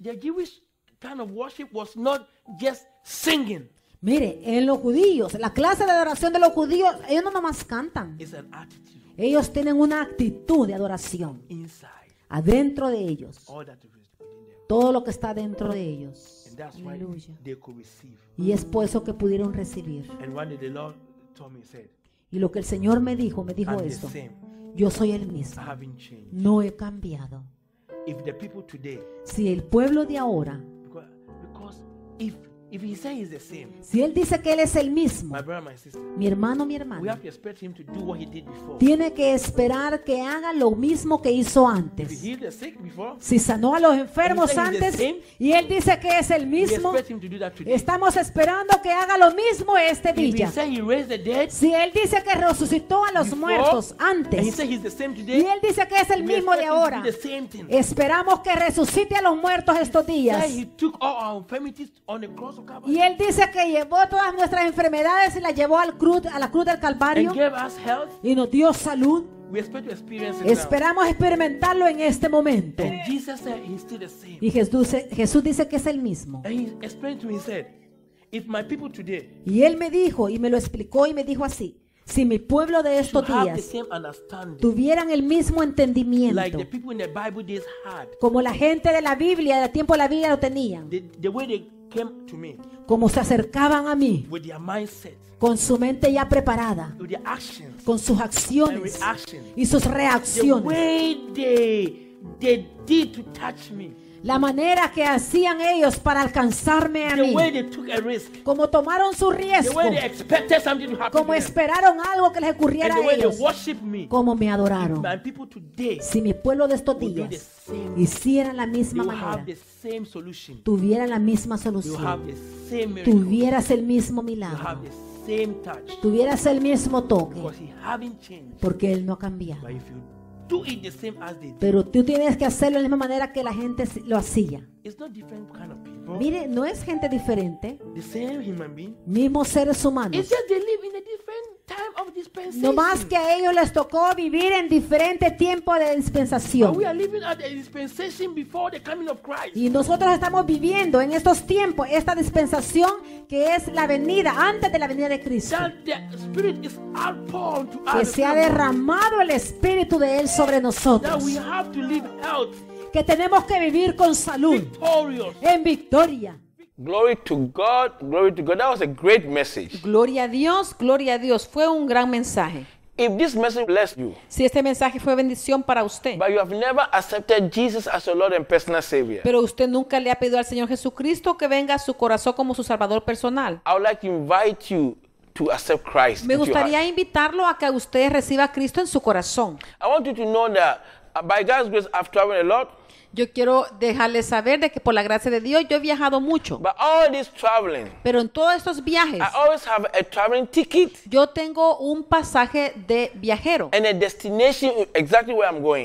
the Jewish kind of worship was not just singing. Mire, en los judíos, la clase de adoración de los judíos, ellos no nomás cantan. attitude ellos tienen una actitud de adoración. Adentro de ellos. todo lo que está dentro de ellos. Aleluya. Y es por eso que pudieron recibir. y lo que el Señor me dijo, me dijo esto. Yo soy el mismo. No he cambiado si el pueblo de ahora, si él dice que él es el mismo, mi hermano, mi hermana, tiene que esperar que haga lo mismo que hizo antes. si sanó a los enfermos antes y él dice que es el mismo, estamos esperando que haga lo mismo este día. si él dice que resucitó a los muertos antes y él dice que es el mismo de ahora, esperamos que resucite a los muertos estos días. Y él dice que llevó todas nuestras enfermedades y las llevó al cruz, a la cruz del Calvario. Y nos dio salud. Esperamos experimentarlo en este momento. Y Jesús, Jesús dice que es el mismo. y él me dijo, y me lo explicó y me dijo así, si mi pueblo de estos días tuvieran el mismo entendimiento como la gente de la Biblia, de tiempo de la Biblia lo tenían, came to me, como se acercaban a mí con su mente ya preparada, con sus acciones y sus reacciones, the way they, they did to touch me la manera que hacían ellos para alcanzarme a mí. Como tomaron su riesgo. Como esperaron algo que les ocurriera a ellos. Como me adoraron. Si mi pueblo de estos días hicieran la misma manera, tuvieran la misma solución, tuvieras el mismo milagro, tuvieras el mismo toque, porque Él no ha cambiado. Pero tú tienes que hacerlo de la misma manera que la gente lo hacía. Mire, no es gente diferente. Mismos seres humanos. they no más que a ellos les tocó vivir en diferentes tiempos de dispensación. Y nosotros estamos viviendo en estos tiempos esta dispensación que es la venida antes de la venida de Cristo. que se ha derramado el espíritu de él sobre nosotros. Que tenemos que vivir con salud, en victoria. Glory to God, glory to God. That was a great message. Gloria a Dios, gloria a Dios. Fue un gran mensaje. If this message blessed you, si este mensaje fue bendición para usted, but you have never accepted Jesus as your Lord and personal Savior, pero usted nunca le ha pedido al Señor Jesucristo que venga a su corazón como su Salvador personal, I would like to invite you to accept Christ. Me gustaría invitarlo a que usted reciba a Cristo en su corazón. I want you to know that uh, by God's grace, I've traveled a lot. Yo quiero dejarles saber de que por la gracia de Dios yo he viajado mucho. Pero en todos estos viajes, yo tengo un pasaje de viajero. destination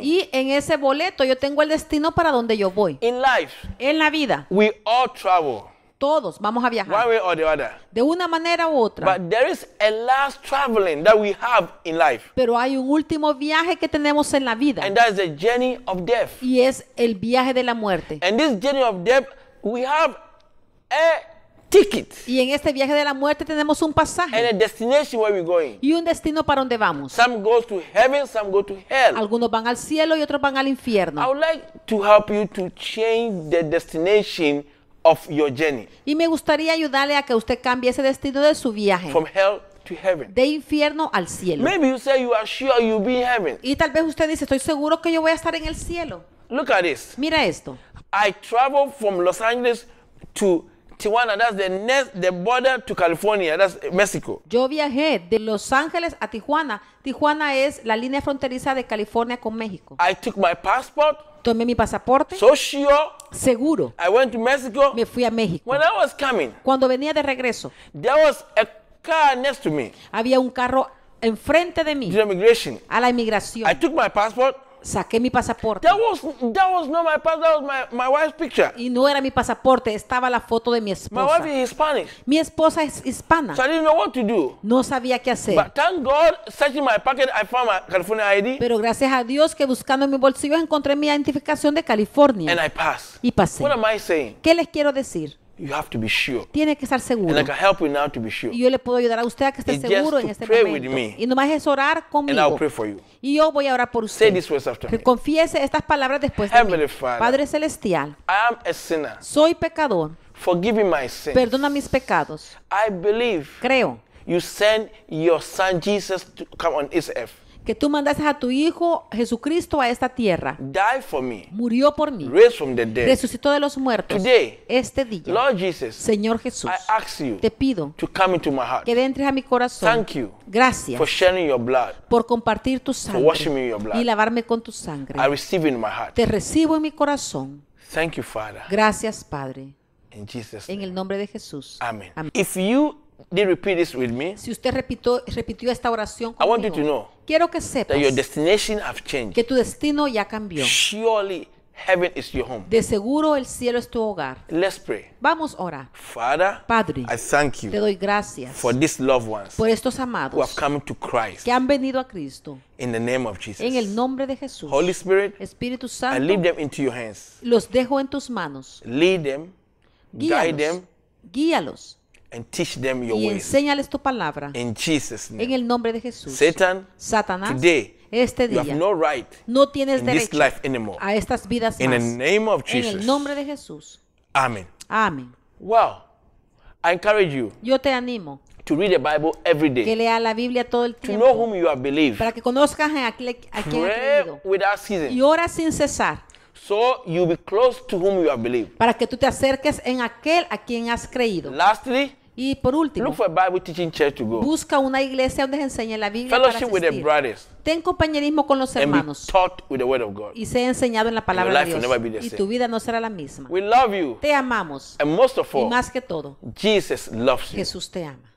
Y en ese boleto yo tengo el destino para donde yo voy. life, en la vida, we all travel. Todos vamos a viajar. One way or the other. De una manera u otra. But there is a last traveling that we have in life. Pero hay un último viaje que tenemos en la vida. And that is the journey of death. Y es el viaje de la muerte. And this journey of death we have a Ticket. Y en este viaje de la muerte tenemos un pasaje. And a destination where we're going. Y un destino para donde vamos. Some goes to heaven, some go to hell. Algunos van al cielo y otros van al infierno. I would like to help you to change the destination of your journey. Y me gustaría ayudarle a que usted cambie ese destino de su viaje. From hell to heaven. De infierno al cielo. Maybe you say you are sure you'll be in heaven. Y tal vez usted dice, estoy seguro que yo voy a estar en el cielo. Look at this. Mira esto. I travel from Los Angeles to Tijuana, that's the next, the border to California, that's Mexico. Yo viajé de Los Ángeles a Tijuana. Tijuana es la línea fronteriza de California con México. I took my passport. Tomé mi pasaporte. So Seguro. I went to Mexico. Me fui a México. When I was coming, Cuando venía de regreso. There was a car next to me. Había un carro enfrente de mí. The immigration. A la inmigración. I took my passport saqué mi pasaporte. Y no era mi pasaporte, estaba la foto de mi esposa. Mi esposa es hispana. No sabía qué hacer. But thank God, searching my pocket, I found my California ID. Pero gracias a Dios que buscando en mi bolsillo encontré mi identificación de California. Y pasé. ¿Qué les quiero decir? You Tiene que estar seguro. Y yo le puedo ayudar a usted a que esté seguro en este momento. With me, y nomás es orar conmigo. Y yo voy a orar por usted. que confiese estas palabras después de mí. Padre celestial. Soy pecador. Perdona mis pecados. I believe. Creo. You send your son Jesus to come on this earth que tú mandaste a tu Hijo Jesucristo a esta tierra. Murió por mí. Resucitó de los muertos. este día, Señor Jesús, te pido que entres a mi corazón. Gracias por compartir tu sangre y lavarme con tu sangre. Te recibo en mi corazón. Gracias, Padre. En el nombre de Jesús. Amén did repeat this with me, si usted repito, repitió esta oración conmigo, I want you to know quiero que sepas that your destination have changed. que tu destino ya cambió. Surely heaven is your home. De seguro el cielo es tu hogar. Let's pray. Vamos a orar. Father, Padre, I thank you te doy gracias for these loved ones por estos amados who have come to Christ. que han venido a Cristo. In the name of Jesus. En el nombre de Jesús. Holy Spirit, Espíritu Santo, I leave them into your hands. Los dejo en tus manos. Lead them, guíalos, guide them, guíalos And teach them your y enséñales tu palabra. In Jesus name. En el nombre de Jesús. Satan, Satanás, today, este día, you have no, right no tienes derecho life anymore. a estas vidas In más. The name of Jesus. En el nombre de Jesús. Amén. Amén. Wow. I encourage you. Yo te animo. To read the Bible every day. Que lea la Biblia todo el tiempo. To know whom you have believed. Para que conozcas a, a quien has creído. Y ora sin cesar. So you be close to whom you have believed. Para que tú te acerques en aquel a quien has creído. Lastly, y por último, busca una iglesia donde se enseñe la Biblia para with Ten compañerismo con los hermanos. y se ha Y enseñado en la palabra de Dios. Y tu vida no será la misma. Te amamos. y más que todo, Jesús te ama.